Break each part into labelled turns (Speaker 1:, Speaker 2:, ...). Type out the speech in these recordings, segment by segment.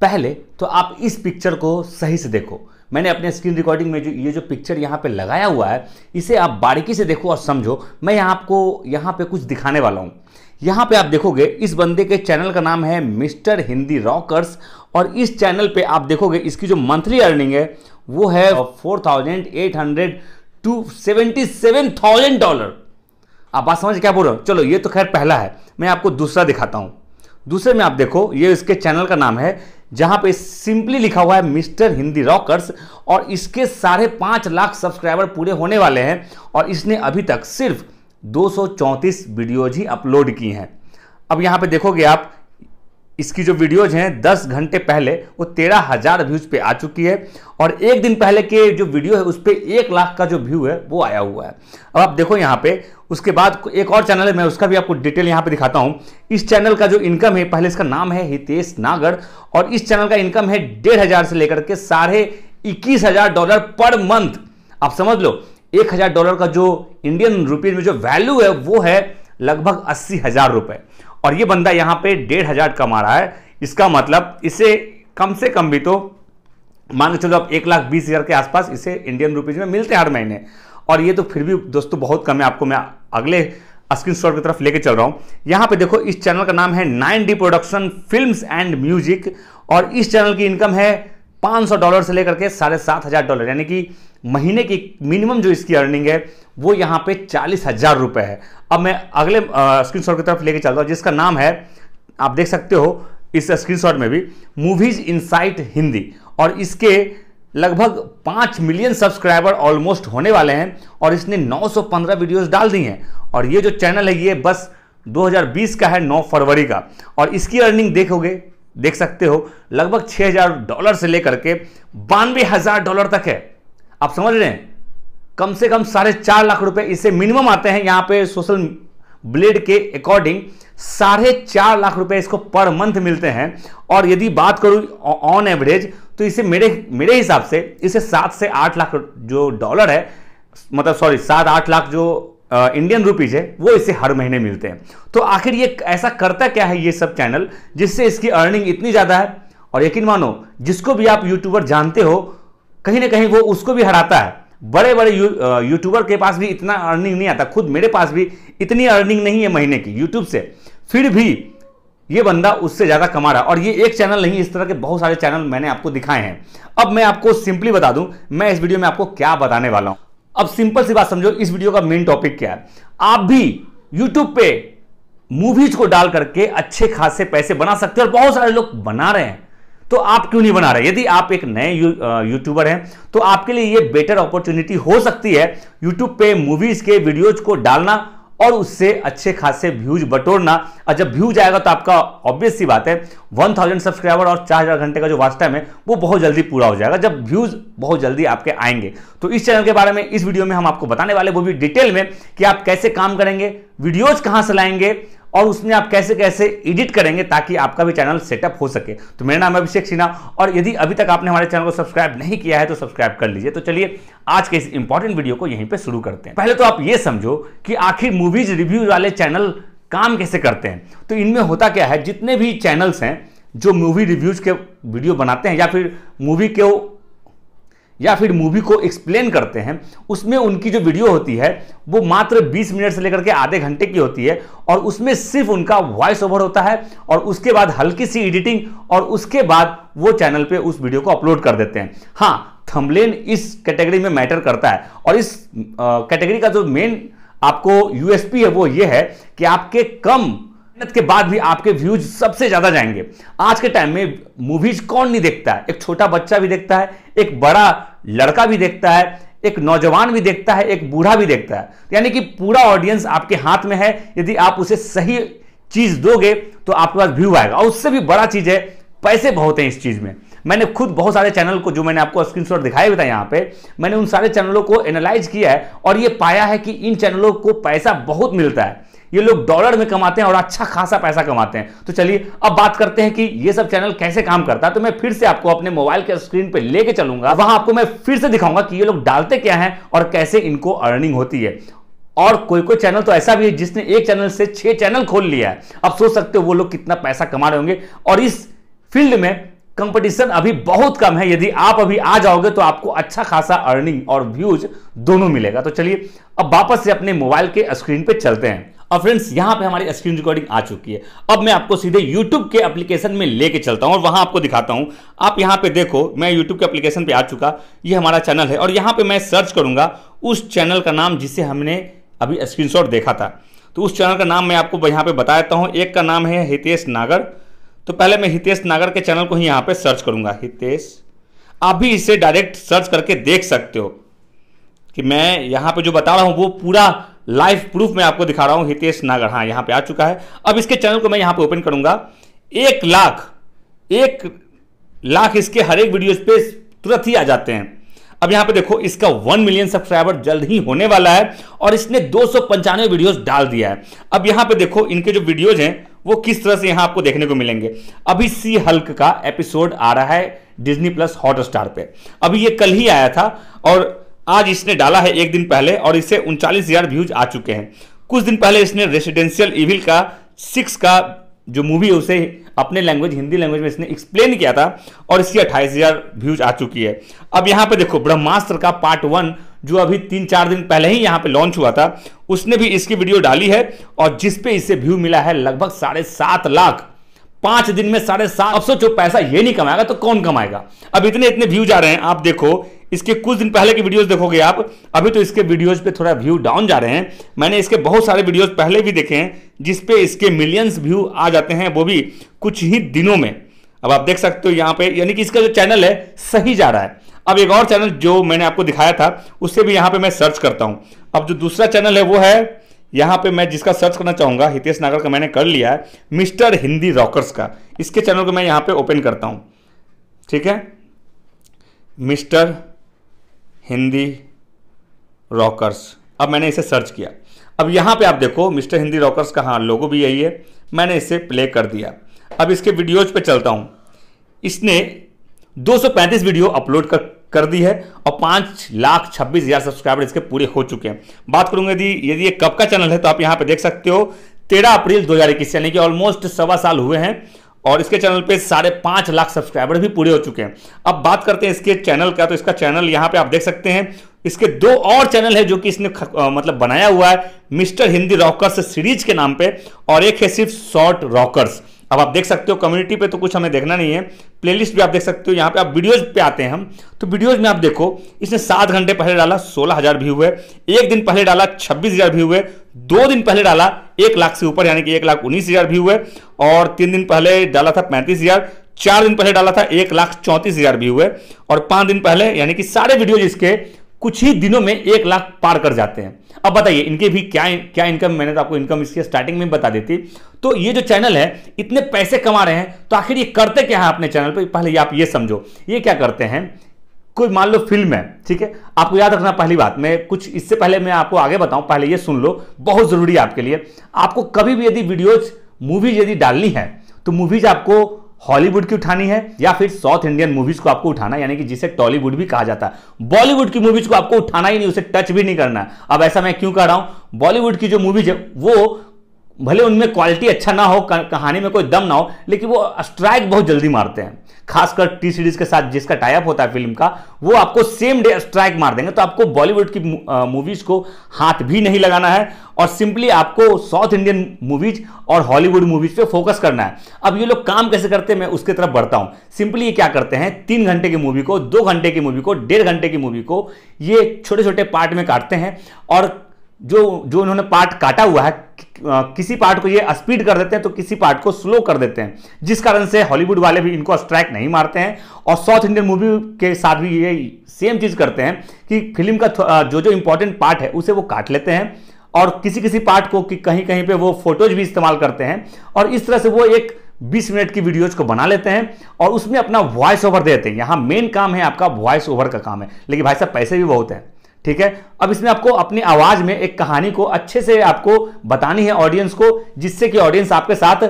Speaker 1: पहले तो आप इस पिक्चर को सही से देखो मैंने अपने स्क्रीन रिकॉर्डिंग में जो ये जो पिक्चर यहाँ पे लगाया हुआ है इसे आप बारीकी से देखो और समझो मैं यहाँ आपको यहाँ पे कुछ दिखाने वाला हूँ यहाँ पे आप देखोगे इस बंदे के चैनल का नाम है मिस्टर हिंदी रॉकर्स और इस चैनल पे आप देखोगे इसकी जो मंथली अर्निंग है वो है four thousand eight hundred to seventy seven thousand dollar आप बात समझ क्या बोल रहे हो चलो ये तो खैर पहला है मैं आपको दूसरा दिखाता हूँ दूसरे में आप देखो ये इसके चैनल का नाम है जहां पे सिंपली लिखा हुआ है मिस्टर हिंदी रॉकर्स और इसके साढ़े पांच लाख सब्सक्राइबर पूरे होने वाले हैं और इसने अभी तक सिर्फ दो वीडियोज ही अपलोड की हैं अब यहां पे देखोगे आप इसकी जो वीडियोज हैं 10 घंटे पहले वो तेरह हजार व्यूज पे आ चुकी है और एक दिन पहले के जो वीडियो है उस पर एक लाख का जो व्यू है वो आया हुआ है अब आप देखो यहाँ पे उसके बाद एक और चैनल है मैं उसका भी आपको डिटेल यहाँ पे दिखाता हूँ इस चैनल का जो इनकम है पहले इसका नाम है हितेश नागर और इस चैनल का इनकम है डेढ़ हजार से लेकर के साढ़े इक्कीस हजार डॉलर पर मंथ आप समझ लो एक हजार डॉलर का जो इंडियन रुपीज में जो वैल्यू है वो है लगभग अस्सी हजार रुपये और ये बंदा यहाँ पे डेढ़ हज़ार कमा रहा है इसका मतलब इसे कम से कम भी तो मान के चलो आप एक लाख बीस हज़ार के आसपास इसे इंडियन रुपीज़ में मिलते हैं हर महीने और ये तो फिर भी दोस्तों बहुत कम है आपको मैं अगले स्क्रीन शॉट की तरफ लेके चल रहा हूँ यहाँ पे देखो इस चैनल का नाम है nine D production film and music और इस चैनल की इनकम है 500 डॉलर से लेकर के साढ़े सात हज़ार डॉलर यानी कि महीने की मिनिमम जो इसकी अर्निंग है वो यहाँ पे चालीस हज़ार रुपये है अब मैं अगले स्क्रीन शॉट की तरफ लेके चलता हूँ जिसका नाम है आप देख सकते हो इस स्क्रीनशॉट में भी मूवीज़ इनसाइट हिंदी और इसके लगभग पाँच मिलियन सब्सक्राइबर ऑलमोस्ट होने वाले हैं और इसने 915 वीडियोस डाल दी हैं और ये जो चैनल है ये बस 2020 का है 9 फरवरी का और इसकी अर्निंग देखोगे देख सकते हो लगभग 6000 डॉलर से लेकर के बानवे हजार डॉलर तक है आप समझ रहे हैं कम से कम साढ़े चार लाख रुपए इससे मिनिमम आते हैं यहां पे सोशल ब्लेड के अकॉर्डिंग साढ़े चार लाख रुपए इसको पर मंथ मिलते हैं और यदि बात करूं ऑन एवरेज तो इसे मेरे मेरे हिसाब से इसे सात से आठ लाख जो डॉलर है मतलब सॉरी सात आठ लाख जो इंडियन रुपीज है वो इसे हर महीने मिलते हैं तो आखिर ये ऐसा करता क्या है ये सब चैनल जिससे इसकी अर्निंग इतनी ज़्यादा है और यकीन मानो जिसको भी आप यूट्यूबर जानते हो कहीं ना कहीं वो उसको भी हराता है बड़े बड़े यू, यूट्यूबर के पास भी इतना अर्निंग नहीं आता खुद मेरे पास भी इतनी अर्निंग नहीं है महीने की यूट्यूब से फिर भी ये बंदा उससे ज़्यादा कमा रहा और ये एक चैनल नहीं इस तरह के बहुत सारे चैनल मैंने आपको दिखाए हैं अब मैं आपको सिंपली बता दूं मैं इस वीडियो में आपको क्या बताने वाला हूं अब सिंपल सी बात समझो इस वीडियो का मेन टॉपिक क्या है आप भी यूट्यूब पे मूवीज को डाल करके अच्छे खासे पैसे बना सकते हो और बहुत सारे लोग बना रहे हैं तो आप क्यों नहीं बना रहे यदि आप एक नए यू, यूट्यूबर हैं तो आपके लिए ये बेटर अपॉर्चुनिटी हो सकती है यूट्यूब पे मूवीज के वीडियोज को डालना और उससे अच्छे खासे व्यूज बटोरना और जब व्यूज आएगा तो आपका ऑब्वियस सी बात है 1000 सब्सक्राइबर और 4000 घंटे का जो वास्ट टाइम है वो बहुत जल्दी पूरा हो जाएगा जब व्यूज बहुत जल्दी आपके आएंगे तो इस चैनल के बारे में इस वीडियो में हम आपको बताने वाले वो भी डिटेल में कि आप कैसे काम करेंगे वीडियोज कहाँ से लाएंगे और उसमें आप कैसे कैसे एडिट करेंगे ताकि आपका भी चैनल सेटअप हो सके तो मेरा नाम अभिषेक सिन्हा और यदि अभी तक आपने हमारे चैनल को सब्सक्राइब नहीं किया है तो सब्सक्राइब कर लीजिए तो चलिए आज के इस इंपॉर्टेंट वीडियो को यहीं पर शुरू करते हैं पहले तो आप ये समझो कि आखिर मूवीज रिव्यू वाले चैनल काम कैसे करते हैं तो इनमें होता क्या है जितने भी चैनल्स हैं जो मूवी रिव्यूज़ के वीडियो बनाते हैं या फिर मूवी के या फिर मूवी को एक्सप्लेन करते हैं उसमें उनकी जो वीडियो होती है वो मात्र 20 मिनट से लेकर के आधे घंटे की होती है और उसमें सिर्फ उनका वॉइस ओवर होता है और उसके बाद हल्की सी एडिटिंग और उसके बाद वो चैनल पे उस वीडियो को अपलोड कर देते हैं हाँ थम्बलेन इस कैटेगरी में मैटर करता है और इस कैटेगरी का जो मेन आपको यूएसपी है वो ये है कि आपके कम मेहनत के बाद भी आपके व्यूज सबसे ज्यादा जाएंगे आज के टाइम में मूवीज कौन नहीं देखता है एक छोटा बच्चा भी देखता है एक बड़ा लड़का भी देखता है एक नौजवान भी देखता है एक बूढ़ा भी देखता है यानी कि पूरा ऑडियंस आपके हाथ में है यदि आप उसे सही चीज दोगे तो आपके पास व्यू आएगा और उससे भी बड़ा चीज है पैसे बहुत हैं इस चीज में मैंने खुद बहुत सारे चैनल को जो मैंने आपको स्क्रीनशॉट दिखाया हुआ था यहाँ पे मैंने उन सारे चैनलों को एनालाइज किया है और ये पाया है कि इन चैनलों को पैसा बहुत मिलता है ये लोग डॉलर में कमाते हैं और अच्छा खासा पैसा कमाते हैं तो चलिए अब बात करते हैं कि ये सब चैनल कैसे काम करता है तो मैं फिर से आपको अपने मोबाइल के स्क्रीन पर लेके चलूंगा वहां आपको मैं फिर से दिखाऊंगा कि ये लोग डालते क्या है और कैसे इनको अर्निंग होती है और कोई कोई चैनल तो ऐसा भी है जिसने एक चैनल से छह चैनल खोल लिया है अब सोच सकते हो वो लोग कितना पैसा कमा रहे होंगे और इस फील्ड में कंपटीशन अभी बहुत कम है यदि आप अभी आ जाओगे तो आपको अच्छा खासा अर्निंग और व्यूज दोनों मिलेगा तो चलिए अब वापस से अपने मोबाइल के स्क्रीन पे चलते हैं और फ्रेंड्स यहाँ पे हमारी स्क्रीन रिकॉर्डिंग आ चुकी है अब मैं आपको सीधे यूट्यूब के एप्लीकेशन में लेके चलता हूँ और वहाँ आपको दिखाता हूँ आप यहाँ पे देखो मैं यूट्यूब के एप्लीकेशन पे आ चुका ये हमारा चैनल है और यहाँ पे मैं सर्च करूंगा उस चैनल का नाम जिसे हमने अभी स्क्रीन देखा था तो उस चैनल का नाम मैं आपको यहाँ पर बता देता हूँ एक का नाम है हितेश नागर तो पहले मैं हितेश नागर के चैनल को ही यहाँ पर सर्च करूंगा हितेश आप भी इसे डायरेक्ट सर्च करके देख सकते हो कि मैं यहाँ पे जो बता रहा हूँ वो पूरा लाइव प्रूफ मैं आपको दिखा रहा हूं हितेश नागर हाँ यहां पे आ चुका है अब इसके चैनल को मैं यहां पे ओपन करूंगा एक लाख एक लाख इसके हर एक वीडियो पे तुरंत ही आ जाते हैं अब यहां पे देखो इसका वन मिलियन सब्सक्राइबर जल्द ही होने वाला है और इसने दो सौ पंचानवे वीडियोज डाल दिया है अब यहां पे देखो इनके जो वीडियोज हैं वो किस तरह से यहां आपको देखने को मिलेंगे अभी सी हल्क का एपिसोड आ रहा है डिज्नी प्लस हॉटस्टार पे अभी ये कल ही आया था और आज इसने डाला है एक दिन पहले और इसे उनचालीस हजार व्यूज आ चुके हैं कुछ दिन पहले इसने रेसिडेंशियल इविल का सिक्स का जो मूवी है उसे अपने लैंग्वेज हिंदी लैंग्वेज में इसने एक्सप्लेन किया था और इसकी अट्ठाईस हजार व्यूज आ चुकी है अब यहाँ पे देखो ब्रह्मास्त्र का पार्ट वन जो अभी तीन चार दिन पहले ही यहाँ पे लॉन्च हुआ था उसने भी इसकी वीडियो डाली है और जिसपे इसे व्यू मिला है लगभग साढ़े सात लाख पांच दिन में साढ़े सात अब सोचो पैसा ये नहीं कमाएगा तो कौन कमाएगा अब इतने इतने व्यूज आ रहे हैं आप देखो इसके कुछ दिन पहले की वीडियोस देखोगे आप अभी तो इसके वीडियोस पे थोड़ा व्यू डाउन जा रहे हैं मैंने इसके बहुत सारे वीडियोस पहले भी देखे हैं जिसपे इसके मिलियंस व्यू आ जाते हैं वो भी कुछ ही दिनों में अब आप देख सकते हो यहाँ पे यानी कि इसका जो चैनल है सही जा रहा है अब एक और चैनल जो मैंने आपको दिखाया था उससे भी यहाँ पे मैं सर्च करता हूँ अब जो दूसरा चैनल है वो है यहाँ पे मैं जिसका सर्च करना चाहूँगा हितेश नागर का मैंने कर लिया है मिस्टर हिंदी रॉकर्स का इसके चैनल को मैं यहाँ पे ओपन करता हूँ ठीक है मिस्टर हिंदी रॉकर्स अब मैंने इसे सर्च किया अब यहाँ पे आप देखो मिस्टर हिंदी रॉकर्स का हाँ लोगो भी यही है मैंने इसे प्ले कर दिया अब इसके वीडियोज पे चलता हूँ इसने 235 वीडियो अपलोड कर कर दी है और पाँच लाख छब्बीस हज़ार सब्सक्राइबर इसके पूरे हो चुके हैं बात करूंगा यदि यदि ये कब का चैनल है तो आप यहाँ पे देख सकते हो तेरह अप्रैल 2021 यानी कि ऑलमोस्ट सवा साल हुए हैं और इसके चैनल पे साढ़े पांच लाख सब्सक्राइबर भी पूरे हो चुके हैं अब बात करते हैं इसके चैनल का तो इसका चैनल यहां पे आप देख सकते हैं इसके दो और चैनल है जो कि इसने ख, आ, मतलब बनाया हुआ है मिस्टर हिंदी रॉकर्स सीरीज के नाम पे और एक है सिर्फ शॉर्ट रॉकर्स अब आप देख सकते हो कम्युनिटी पे तो कुछ हमें देखना नहीं है प्लेलिस्ट भी आप देख सकते हो यहाँ पे आप वीडियोज पे आते हैं हम तो वीडियोज में आप देखो इसने सात घंटे पहले डाला सोलह हजार भी हुए एक दिन पहले डाला छब्बीस हजार भी हुए दो दिन पहले डाला एक लाख से ऊपर यानी कि एक लाख उन्नीस हजार भी हुए और तीन दिन पहले डाला था पैंतीस हजार चार दिन पहले डाला था एक लाख चौंतीस हजार भी हुए और पांच दिन पहले यानी कि सारे वीडियो इसके कुछ ही दिनों में एक लाख पार कर जाते हैं अब बताइए इनके भी क्या क्या इनकम मैंने तो आपको इनकम इसके स्टार्टिंग में बता देती तो ये जो चैनल है इतने पैसे कमा रहे हैं तो आखिर ये करते क्या है अपने चैनल पर पहले आप ये समझो ये क्या करते हैं कोई मान लो फिल्म है ठीक है आपको याद रखना पहली बात मैं कुछ इससे पहले मैं आपको आगे बताऊं पहले ये सुन लो बहुत जरूरी है आपके लिए आपको कभी भी यदि वीडियोज मूवीज यदि डालनी है तो मूवीज आपको हॉलीवुड की उठानी है या फिर साउथ इंडियन मूवीज को आपको उठाना यानी कि जिसे टॉलीवुड भी कहा जाता है बॉलीवुड की मूवीज को आपको उठाना ही नहीं उसे टच भी नहीं करना अब ऐसा मैं क्यों कह रहा हूं बॉलीवुड की जो मूवीज है वो भले उनमें क्वालिटी अच्छा ना हो कहानी में कोई दम ना हो लेकिन वो स्ट्राइक बहुत जल्दी मारते हैं खासकर टी सीरीज के साथ जिसका टाइप होता है फिल्म का वो आपको सेम डे स्ट्राइक मार देंगे तो आपको बॉलीवुड की मूवीज को हाथ भी नहीं लगाना है और सिंपली आपको साउथ इंडियन मूवीज और हॉलीवुड मूवीज पे फोकस करना है अब ये लोग काम कैसे करते हैं मैं उसकी तरफ बढ़ता हूँ सिंपली ये क्या करते हैं तीन घंटे की मूवी को दो घंटे की मूवी को डेढ़ घंटे की मूवी को ये छोटे छोटे पार्ट में काटते हैं और जो जो इन्होंने पार्ट काटा हुआ है किसी पार्ट को ये स्पीड कर देते हैं तो किसी पार्ट को स्लो कर देते हैं जिस कारण से हॉलीवुड वाले भी इनको स्ट्राइक नहीं मारते हैं और साउथ इंडियन मूवी के साथ भी ये सेम चीज़ करते हैं कि फिल्म का जो जो इंपॉर्टेंट पार्ट है उसे वो काट लेते हैं और किसी किसी पार्ट को कि कहीं कहीं पर वो फोटोज भी इस्तेमाल करते हैं और इस तरह से वो एक 20 मिनट की वीडियोज को बना लेते हैं और उसमें अपना वॉइस ओवर देते हैं यहाँ मेन काम है आपका वॉइस ओवर का काम है लेकिन भाई साहब पैसे भी बहुत हैं ठीक है अब इसमें आपको अपनी आवाज में एक कहानी को अच्छे से आपको बतानी है ऑडियंस को जिससे कि ऑडियंस आपके साथ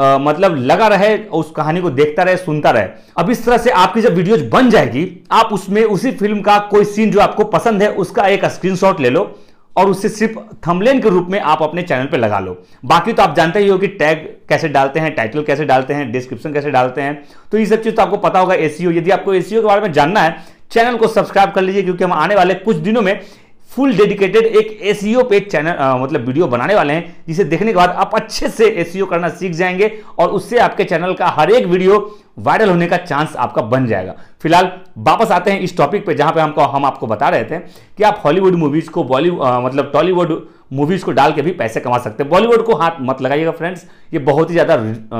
Speaker 1: आ, मतलब लगा रहे उस कहानी को देखता रहे सुनता रहे अब इस तरह से आपकी जब वीडियोज बन जाएगी आप उसमें उसी फिल्म का कोई सीन जो आपको पसंद है उसका एक स्क्रीनशॉट ले लो और उससे सिर्फ थमलेन के रूप में आप अपने चैनल पर लगा लो बाकी तो आप जानते ही हो कि टैग कैसे डालते हैं टाइटल कैसे डालते हैं डिस्क्रिप्शन कैसे डालते हैं तो ये सब चीज़ तो आपको पता होगा एसीओ e यदि आपको एसीओ e के बारे में जानना है चैनल को सब्सक्राइब कर लीजिए क्योंकि हम आने वाले कुछ दिनों में फुल डेडिकेटेड एक एस e पे चैनल आ, मतलब वीडियो बनाने वाले हैं जिसे देखने के बाद आप अच्छे से एस e करना सीख जाएंगे और उससे आपके चैनल का हर एक वीडियो वायरल होने का चांस आपका बन जाएगा फिलहाल वापस आते हैं इस टॉपिक पे जहां पे हमको हम आपको बता रहे थे कि आप हॉलीवुड मूवीज़ को बॉलीवुड मतलब टॉलीवुड मूवीज़ को डाल के भी पैसे कमा सकते हैं बॉलीवुड को हाथ मत लगाइएगा फ्रेंड्स ये बहुत ही ज़्यादा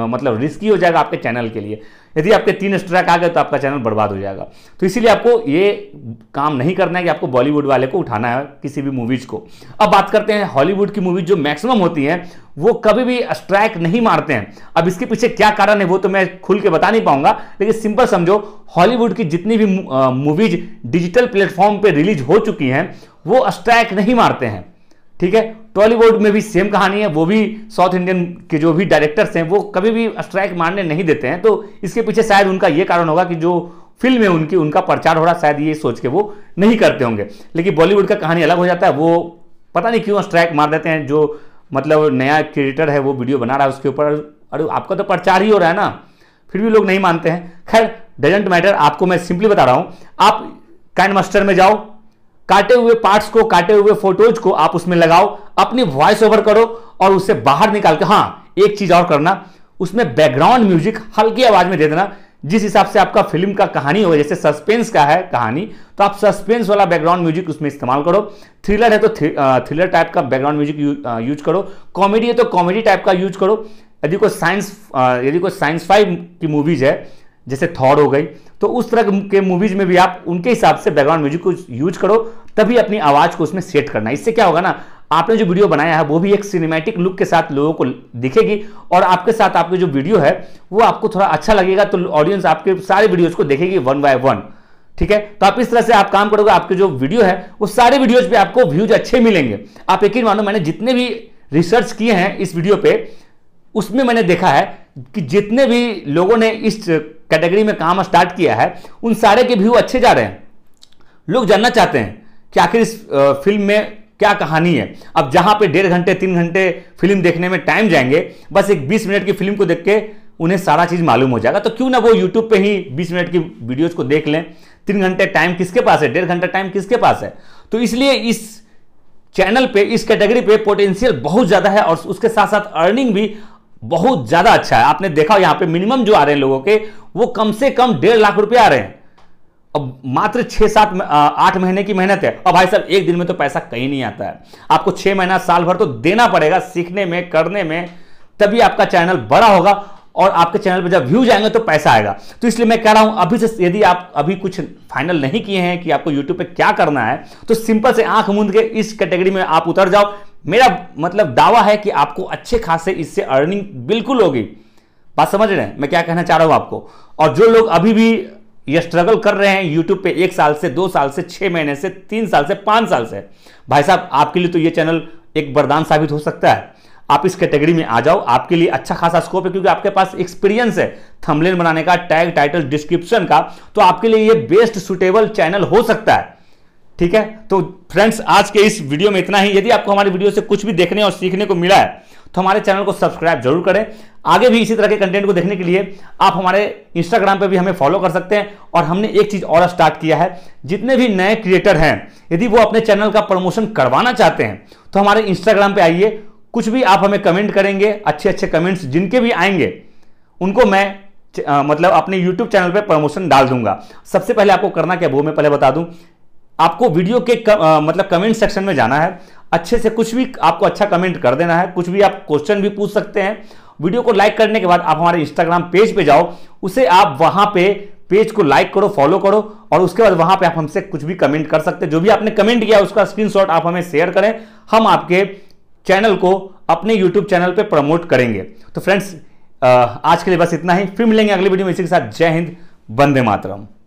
Speaker 1: मतलब रिस्की हो जाएगा आपके चैनल के लिए यदि आपके तीन स्ट्राइक आ गए तो आपका चैनल बर्बाद हो जाएगा तो इसीलिए आपको ये काम नहीं करना है कि आपको बॉलीवुड वाले को उठाना है किसी भी मूवीज़ को अब बात करते हैं हॉलीवुड की मूवीज जो मैक्सिमम होती हैं वो कभी भी स्ट्राइक नहीं मारते हैं अब इसके पीछे क्या कारण है वो तो मैं खुल के बता नहीं पाऊंगा लेकिन सिंपल समझो हॉलीवुड की जितनी भी मूवीज डिजिटल प्लेटफॉर्म पर रिलीज हो चुकी हैं वो स्ट्राइक नहीं मारते हैं ठीक है टॉलीवुड में भी सेम कहानी है वो भी साउथ इंडियन के जो भी डायरेक्टर्स हैं वो कभी भी स्ट्राइक मारने नहीं देते हैं तो इसके पीछे शायद उनका ये कारण होगा कि जो फिल्म है उनकी उनका प्रचार हो रहा शायद ये सोच के वो नहीं करते होंगे लेकिन बॉलीवुड का कहानी अलग हो जाता है वो पता नहीं क्यों स्ट्राइक मार देते हैं जो मतलब नया क्रिएटर है वो वीडियो बना रहा है उसके ऊपर अरे आपका तो प्रचार ही हो रहा है ना फिर भी लोग नहीं मानते हैं खैर डजेंट मैटर आपको मैं सिंपली बता रहा हूँ आप काइन मास्टर में जाओ काटे हुए पार्ट्स को काटे हुए फोटोज को आप उसमें लगाओ अपनी वॉइस ओवर करो और उससे बाहर निकाल के हाँ एक चीज और करना उसमें बैकग्राउंड म्यूजिक हल्की आवाज में दे देना जिस हिसाब से आपका फिल्म का कहानी हो जैसे सस्पेंस का है कहानी तो आप सस्पेंस वाला बैकग्राउंड म्यूजिक उसमें इस्तेमाल करो थ्रिलर है तो थ्रिलर टाइप का बैकग्राउंड म्यूजिक यू, यूज करो कॉमेडी है तो कॉमेडी टाइप का यूज करो यदि कोई साइंस यदि कोई साइंस फाइव की मूवीज है जैसे थॉर हो गई तो उस तरह के मूवीज में भी आप उनके हिसाब से बैकग्राउंड म्यूजिक को यूज करो तभी अपनी आवाज को उसमें सेट करना इससे क्या होगा ना आपने जो वीडियो बनाया है वो भी एक सिनेमैटिक लुक के साथ लोगों को दिखेगी और आपके साथ आपकी जो वीडियो है वो आपको थोड़ा अच्छा लगेगा तो ऑडियंस आपके सारे वीडियोज को देखेगी वन बाय वन ठीक है तो आप इस तरह से आप काम करोगे आपके जो वीडियो है वो सारे वीडियोज पे आपको व्यूज अच्छे मिलेंगे आप यकीन मानो मैंने जितने भी रिसर्च किए हैं इस वीडियो पे उसमें मैंने देखा है कि जितने भी लोगों ने इस कैटेगरी में काम स्टार्ट किया है उन सारे के व्यू अच्छे जा रहे हैं लोग जानना चाहते हैं कि आखिर इस फिल्म में क्या कहानी है अब जहां पे डेढ़ घंटे तीन घंटे फिल्म देखने में टाइम जाएंगे बस एक बीस मिनट की फिल्म को देख के उन्हें सारा चीज़ मालूम हो जाएगा तो क्यों ना वो यूट्यूब पे ही बीस मिनट की वीडियोज को देख लें तीन घंटे टाइम किसके पास है डेढ़ घंटा टाइम किसके पास है तो इसलिए इस चैनल पे इस कैटेगरी पे पोटेंशियल बहुत ज़्यादा है और उसके साथ साथ अर्निंग भी बहुत ज्यादा अच्छा है आपने देखा यहां पे मिनिमम जो आ रहे हैं लोगों के वो कम से कम डेढ़ लाख रुपए आ रहे हैं अब मात्र छह सात आठ महीने की मेहनत है और भाई साहब एक दिन में तो पैसा कहीं नहीं आता है आपको छह महीना साल भर तो देना पड़ेगा सीखने में करने में तभी आपका चैनल बड़ा होगा और आपके चैनल पर जब व्यूज आएंगे तो पैसा आएगा तो इसलिए मैं कह रहा हूं अभी से यदि आप अभी कुछ फाइनल नहीं किए हैं कि आपको यूट्यूब पे क्या करना है तो सिंपल से आंख मूंद के इस कैटेगरी में आप उतर जाओ मेरा मतलब दावा है कि आपको अच्छे खासे इससे अर्निंग बिल्कुल होगी बात समझ रहे हैं मैं क्या कहना चाह रहा हूं आपको और जो लोग अभी भी ये स्ट्रगल कर रहे हैं यूट्यूब पे एक साल से दो साल से छह महीने से तीन साल से पांच साल से भाई साहब आपके लिए तो ये चैनल एक वरदान साबित हो सकता है आप इस कैटेगरी में आ जाओ आपके लिए अच्छा खासा स्कोप है क्योंकि आपके पास एक्सपीरियंस है थमलेन बनाने का टैग टाइटल डिस्क्रिप्शन का तो आपके लिए ये बेस्ट सुटेबल चैनल हो सकता है ठीक है तो फ्रेंड्स आज के इस वीडियो में इतना ही यदि आपको हमारे वीडियो से कुछ भी देखने और सीखने को मिला है तो हमारे चैनल को सब्सक्राइब जरूर करें आगे भी इसी तरह के कंटेंट को देखने के लिए आप हमारे इंस्टाग्राम पर भी हमें फॉलो कर सकते हैं और हमने एक चीज़ और स्टार्ट किया है जितने भी नए क्रिएटर हैं यदि वो अपने चैनल का प्रमोशन करवाना चाहते हैं तो हमारे इंस्टाग्राम पर आइए कुछ भी आप हमें कमेंट करेंगे अच्छे अच्छे कमेंट्स जिनके भी आएंगे उनको मैं आ, मतलब अपने YouTube चैनल पर प्रमोशन डाल दूंगा सबसे पहले आपको करना क्या वो मैं पहले बता दूं आपको वीडियो के कम, आ, मतलब कमेंट सेक्शन में जाना है अच्छे से कुछ भी आपको अच्छा कमेंट कर देना है कुछ भी आप क्वेश्चन भी पूछ सकते हैं वीडियो को लाइक करने के बाद आप हमारे इंस्टाग्राम पेज पे जाओ उसे आप वहां पे पेज को लाइक करो फॉलो करो और उसके बाद वहां पे आप हमसे कुछ भी कमेंट कर सकते हैं जो भी आपने कमेंट किया उसका स्क्रीनशॉट आप हमें शेयर करें हम आपके चैनल को अपने यूट्यूब चैनल पर प्रमोट करेंगे तो फ्रेंड्स आज के लिए बस इतना ही फिर मिलेंगे अगले वीडियो में इसी के साथ जय हिंद वंदे मातरम